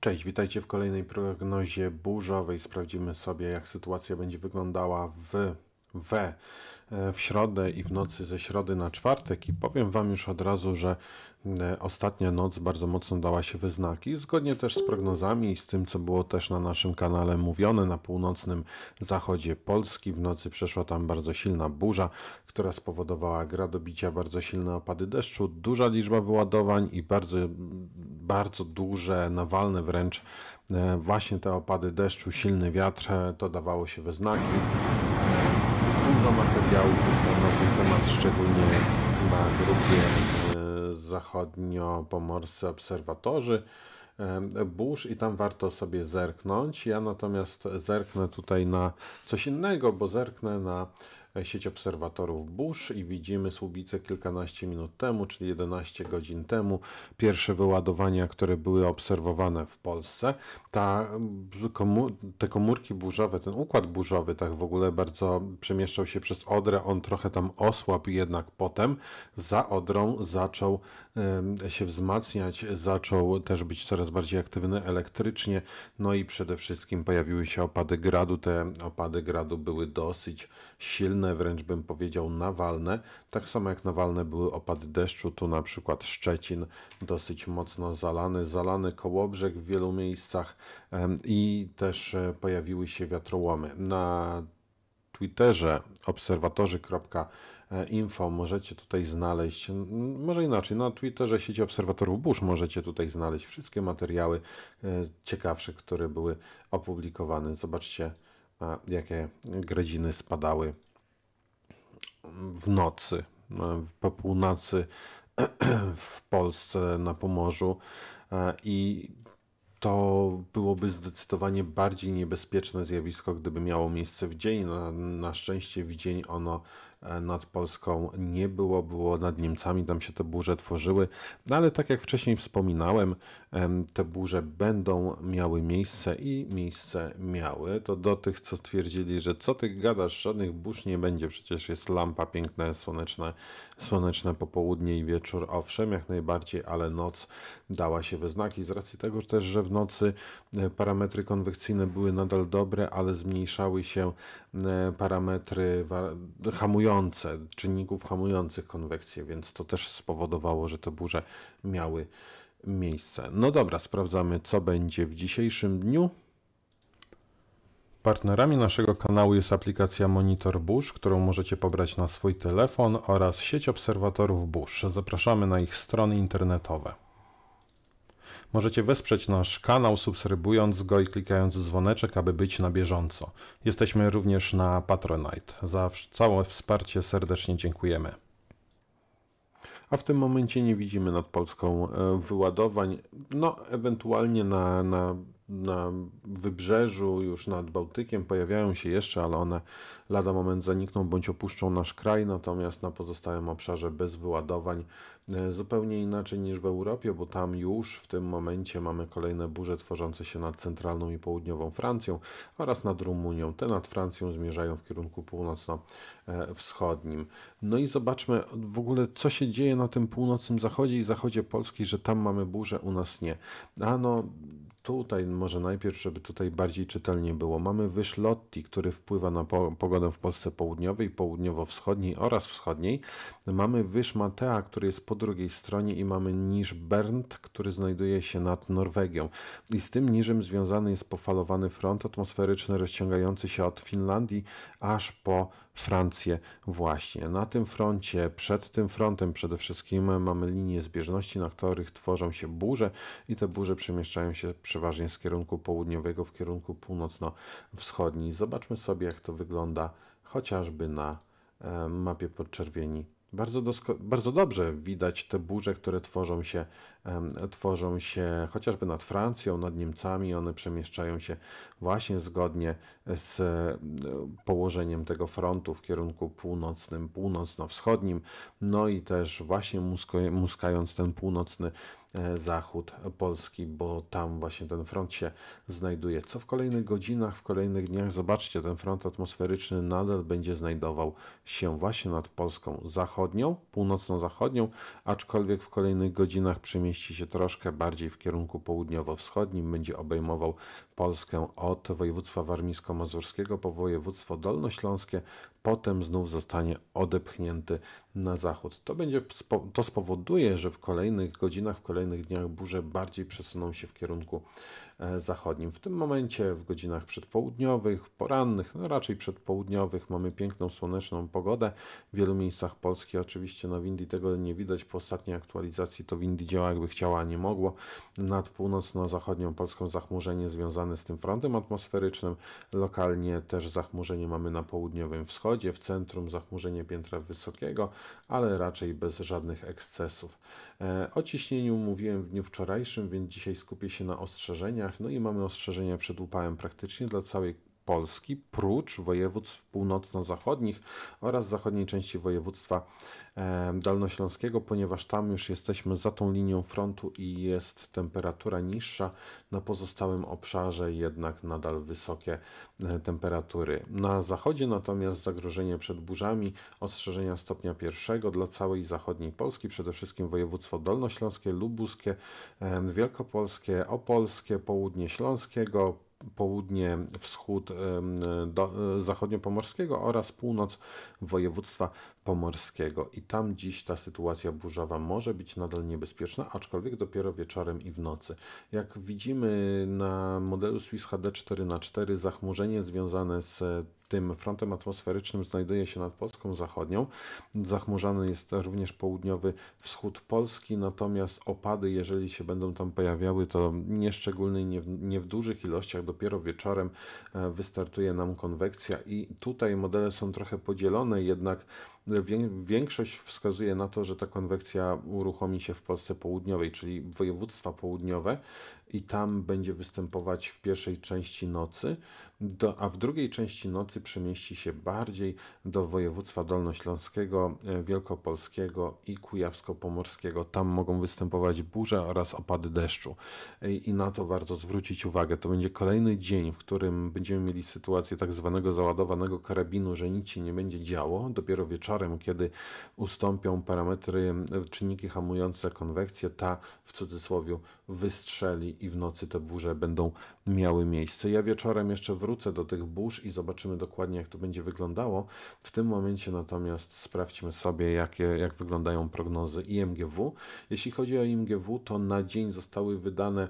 Cześć, witajcie w kolejnej prognozie burzowej. Sprawdzimy sobie, jak sytuacja będzie wyglądała w, w, e, w środę i w nocy ze środy na czwartek. I powiem Wam już od razu, że e, ostatnia noc bardzo mocno dała się wyznaki, zgodnie też z prognozami i z tym, co było też na naszym kanale mówione na północnym zachodzie Polski. W nocy przeszła tam bardzo silna burza, która spowodowała gradobicia, bardzo silne opady deszczu, duża liczba wyładowań i bardzo bardzo duże, nawalne wręcz e, właśnie te opady deszczu, silny wiatr, e, to dawało się we znaki. Dużo materiałów jest na ten temat, szczególnie na grupie e, zachodnio-pomorscy obserwatorzy burz i tam warto sobie zerknąć. Ja natomiast zerknę tutaj na coś innego, bo zerknę na sieć obserwatorów burz i widzimy Słubice kilkanaście minut temu, czyli 11 godzin temu, pierwsze wyładowania, które były obserwowane w Polsce. Ta, te komórki burzowe, ten układ burzowy tak w ogóle bardzo przemieszczał się przez Odrę, on trochę tam osłabł jednak potem za Odrą zaczął się wzmacniać, zaczął też być coraz bardziej aktywny elektrycznie, no i przede wszystkim pojawiły się opady gradu, te opady gradu były dosyć silne, wręcz bym powiedział nawalne. Tak samo jak nawalne były opady deszczu, tu na przykład Szczecin dosyć mocno zalany, zalany kołobrzeg w wielu miejscach i też e, pojawiły się wiatrołomy. Na Twitterze obserwatorzy.info możecie tutaj znaleźć, może inaczej, na Twitterze sieci obserwatorów burz możecie tutaj znaleźć wszystkie materiały e, ciekawsze, które były opublikowane. Zobaczcie, jakie gredziny spadały w nocy, e, po północy w Polsce na Pomorzu e, i to byłoby zdecydowanie bardziej niebezpieczne zjawisko, gdyby miało miejsce w dzień. Na, na szczęście w dzień ono E, nad Polską nie było, było nad Niemcami, tam się te burze tworzyły, no ale tak jak wcześniej wspominałem, te burze będą miały miejsce i miejsce miały. To do tych, co twierdzili, że co ty gadasz, żadnych burz nie będzie, przecież jest lampa piękne, słoneczne, słoneczne popołudnie i wieczór, owszem, jak najbardziej, ale noc dała się we znaki, z racji tego też, że w nocy e, parametry konwekcyjne były nadal dobre, ale zmniejszały się e, parametry hamujące hamujące, czynników hamujących konwekcję, więc to też spowodowało, że te burze miały miejsce. No dobra, sprawdzamy, co będzie w dzisiejszym dniu. Partnerami naszego kanału jest aplikacja Monitor Burz, którą możecie pobrać na swój telefon oraz sieć obserwatorów burz. Zapraszamy na ich strony internetowe. Możecie wesprzeć nasz kanał subskrybując go i klikając dzwoneczek, aby być na bieżąco. Jesteśmy również na Patronite. Za całe wsparcie serdecznie dziękujemy. A w tym momencie nie widzimy nad Polską e, wyładowań. No, ewentualnie na, na na wybrzeżu, już nad Bałtykiem pojawiają się jeszcze, ale one lada moment zanikną bądź opuszczą nasz kraj, natomiast na pozostałym obszarze bez wyładowań e, zupełnie inaczej niż w Europie, bo tam już w tym momencie mamy kolejne burze tworzące się nad centralną i południową Francją oraz nad Rumunią. Te nad Francją zmierzają w kierunku północno-wschodnim. No i zobaczmy w ogóle, co się dzieje na tym północnym zachodzie i zachodzie Polski, że tam mamy burzę, u nas nie. A no, tutaj może najpierw, żeby tutaj bardziej czytelnie było. Mamy Lotti, który wpływa na pogodę pogodę w Polsce południowej, południowo-wschodniej oraz wschodniej. Mamy Wyż Matea, który jest po drugiej stronie i mamy niż Bernd, który znajduje się nad Norwegią. I z tym niżem związany jest pofalowany front atmosferyczny rozciągający się od Finlandii aż po Francję właśnie. Na tym froncie, przed tym frontem przede wszystkim mamy linie zbieżności, na których tworzą się burze i te burze przemieszczają się przeważnie z kierunku południowego w kierunku północno-wschodni. Zobaczmy sobie, jak to wygląda chociażby na e, mapie podczerwieni. Bardzo, bardzo dobrze widać te burze, które tworzą się, tworzą się chociażby nad Francją, nad Niemcami. One przemieszczają się właśnie zgodnie z e, położeniem tego frontu w kierunku północnym, północno-wschodnim. No i też właśnie muskając ten północny E, zachód Polski, bo tam właśnie ten front się znajduje. Co w kolejnych godzinach, w kolejnych dniach, zobaczcie, ten front atmosferyczny nadal będzie znajdował się właśnie nad Polską zachodnią, północno-zachodnią, aczkolwiek w kolejnych godzinach przemieści się troszkę bardziej w kierunku południowo-wschodnim, będzie obejmował Polskę od województwa warmińsko-mazurskiego po województwo dolnośląskie, potem znów zostanie odepchnięty na zachód. To, będzie, to spowoduje, że w kolejnych godzinach, w kolejnych dniach burze bardziej przesuną się w kierunku e, zachodnim. W tym momencie w godzinach przedpołudniowych, porannych, no raczej przedpołudniowych mamy piękną słoneczną pogodę. W wielu miejscach Polski oczywiście na no windy, tego nie widać. Po ostatniej aktualizacji to windy działa jakby chciała, a nie mogło. Nad północno-zachodnią Polską zachmurzenie związane z tym frontem atmosferycznym. Lokalnie też zachmurzenie mamy na południowym wschodzie wschodzie, w centrum zachmurzenie piętra wysokiego, ale raczej bez żadnych ekscesów. E, o ciśnieniu mówiłem w dniu wczorajszym, więc dzisiaj skupię się na ostrzeżeniach. No i mamy ostrzeżenia przed upałem praktycznie dla całej Polski, prócz województw północno-zachodnich oraz zachodniej części województwa dolnośląskiego, ponieważ tam już jesteśmy za tą linią frontu i jest temperatura niższa. Na pozostałym obszarze jednak nadal wysokie e, temperatury. Na zachodzie natomiast zagrożenie przed burzami, ostrzeżenia stopnia pierwszego dla całej zachodniej Polski, przede wszystkim województwo dolnośląskie, lubuskie, wielkopolskie, opolskie, południe śląskiego, południe, wschód do, e, zachodniopomorskiego oraz północ województwa pomorskiego. I tam dziś ta sytuacja burzowa może być nadal niebezpieczna, aczkolwiek dopiero wieczorem i w nocy. Jak widzimy na modelu Swiss HD 4x4 zachmurzenie związane z tym frontem atmosferycznym znajduje się nad Polską Zachodnią. Zachmurzany jest również południowy wschód Polski, natomiast opady, jeżeli się będą tam pojawiały, to nieszczególnie nie w, nie w dużych ilościach. Dopiero wieczorem e, wystartuje nam konwekcja i tutaj modele są trochę podzielone, jednak większość wskazuje na to, że ta konwekcja uruchomi się w Polsce południowej, czyli województwa południowe i tam będzie występować w pierwszej części nocy do, a w drugiej części nocy przemieści się bardziej do województwa dolnośląskiego, e, wielkopolskiego i kujawsko-pomorskiego. Tam mogą występować burze oraz opady deszczu e, i na to warto zwrócić uwagę. To będzie kolejny dzień, w którym będziemy mieli sytuację tak zwanego załadowanego karabinu, że nic się nie będzie działo. Dopiero wieczorem, kiedy ustąpią parametry, e, czynniki hamujące konwekcję, ta w cudzysłowie wystrzeli i w nocy te burze będą miały miejsce. Ja wieczorem jeszcze wrócę wrócę do tych burz i zobaczymy dokładnie, jak to będzie wyglądało. W tym momencie natomiast sprawdźmy sobie, jakie, jak wyglądają prognozy IMGW. Jeśli chodzi o IMGW, to na dzień zostały wydane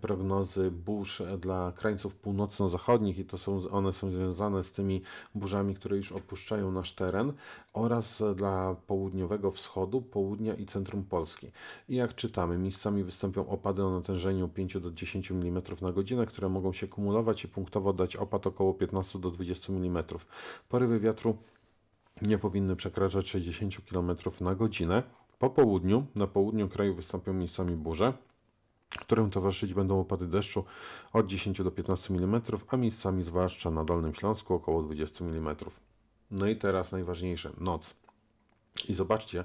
prognozy burz dla krańców północno-zachodnich i to są, one są związane z tymi burzami, które już opuszczają nasz teren oraz dla południowego wschodu, południa i centrum Polski. I jak czytamy, miejscami wystąpią opady o natężeniu 5 do 10 mm na godzinę, które mogą się kumulować i punktowo dać opad około 15 do 20 mm. Porywy wiatru nie powinny przekraczać 60 km na godzinę. Po południu, na południu kraju wystąpią miejscami burze którym towarzyszyć będą opady deszczu od 10 do 15 mm, a miejscami zwłaszcza na Dolnym Śląsku około 20 mm. No i teraz najważniejsze, noc. I zobaczcie,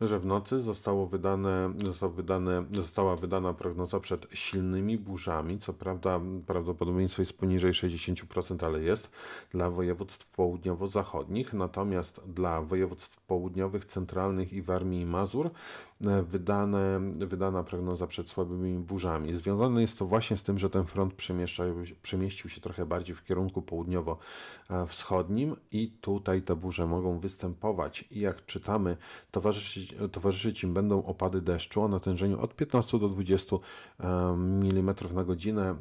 że w nocy zostało wydane, zostało wydane, została wydana prognoza przed silnymi burzami. Co prawda prawdopodobieństwo jest poniżej 60%, ale jest dla województw południowo-zachodnich. Natomiast dla województw południowych, centralnych i w Armii i Mazur e, wydane, wydana prognoza przed słabymi burzami. Związane jest to właśnie z tym, że ten front przemieścił się trochę bardziej w kierunku południowo-wschodnim i tutaj te burze mogą występować. I jak czy czytamy, towarzyszyć, towarzyszyć im będą opady deszczu o natężeniu od 15 do 20 mm na godzinę.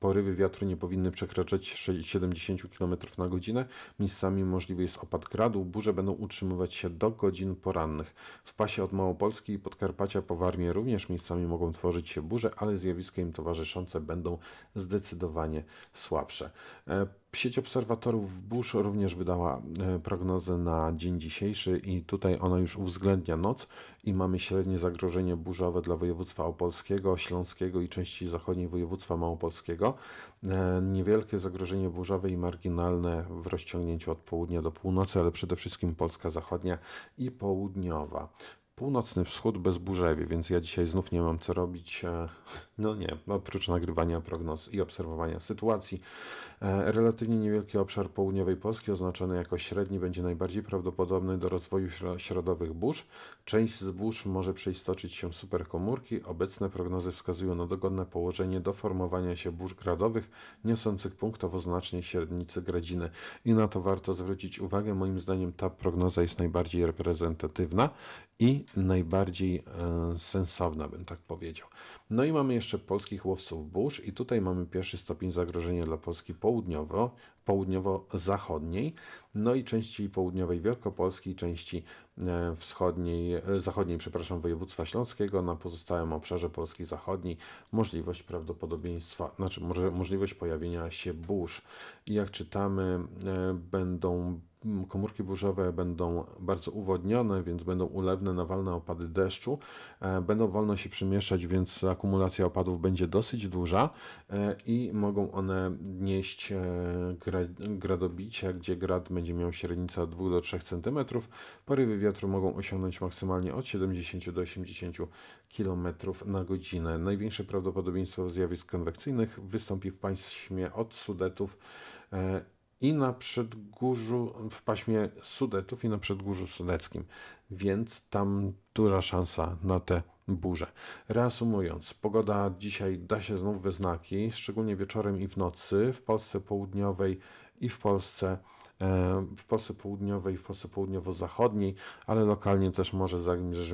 Porywy wiatru nie powinny przekraczać 70 km na godzinę. Miejscami możliwy jest opad gradu. Burze będą utrzymywać się do godzin porannych. W pasie od Małopolski i Podkarpacia po Warmię również miejscami mogą tworzyć się burze, ale zjawiska im towarzyszące będą zdecydowanie słabsze. E, Sieć obserwatorów burz również wydała e, prognozę na dzień dzisiejszy i tutaj ona już uwzględnia noc i mamy średnie zagrożenie burzowe dla województwa opolskiego, śląskiego i części zachodniej województwa małopolskiego. E, niewielkie zagrożenie burzowe i marginalne w rozciągnięciu od południa do północy, ale przede wszystkim Polska zachodnia i południowa. Północny wschód bez burzewie, więc ja dzisiaj znów nie mam co robić. E, no nie, oprócz nagrywania prognoz i obserwowania sytuacji. E, relatywnie niewielki obszar południowej Polski, oznaczony jako średni, będzie najbardziej prawdopodobny do rozwoju środowych burz. Część z burz może przeistoczyć się w superkomórki. Obecne prognozy wskazują na dogodne położenie do formowania się burz gradowych, niosących punktowo znacznie średnicy gradziny. I na to warto zwrócić uwagę. Moim zdaniem ta prognoza jest najbardziej reprezentatywna i najbardziej e, sensowna, bym tak powiedział. No i mamy jeszcze polskich łowców burz i tutaj mamy pierwszy stopień zagrożenia dla Polski południowo, południowo-zachodniej, no i części południowej Wielkopolski, części e, wschodniej, e, zachodniej, przepraszam, województwa śląskiego, na pozostałym obszarze Polski zachodniej możliwość prawdopodobieństwa, znaczy może, możliwość pojawienia się burz. I jak czytamy, będą komórki burzowe będą bardzo uwodnione, więc będą ulewne na walne opady deszczu. E, będą wolno się przemieszczać, więc akumulacja opadów będzie dosyć duża e, i mogą one nieść e, gradobicia, gdzie grad będzie miał średnicę od 2 do 3 cm. Porywy wiatru mogą osiągnąć maksymalnie od 70 do 80 km na godzinę. Największe prawdopodobieństwo zjawisk konwekcyjnych wystąpi w państwie od Sudetów i na przedgórzu, w paśmie Sudetów i na przedgórzu sudeckim, więc tam duża szansa na te burze. Reasumując, pogoda dzisiaj da się znów wyznaki, szczególnie wieczorem i w nocy w Polsce południowej i w Polsce E, w Polsce południowej, w Polsce południowo-zachodniej, ale lokalnie też może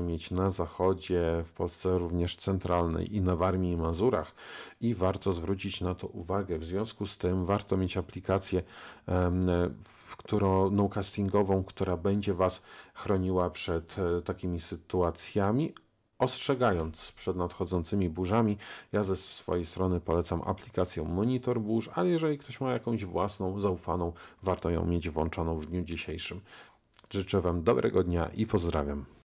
mieć na zachodzie, w Polsce również centralnej i na Warmii i Mazurach i warto zwrócić na to uwagę. W związku z tym warto mieć aplikację którą, no castingową, która będzie Was chroniła przed e, takimi sytuacjami, Ostrzegając przed nadchodzącymi burzami, ja ze swojej strony polecam aplikację Monitor Burz, ale jeżeli ktoś ma jakąś własną, zaufaną, warto ją mieć włączoną w dniu dzisiejszym. Życzę Wam dobrego dnia i pozdrawiam.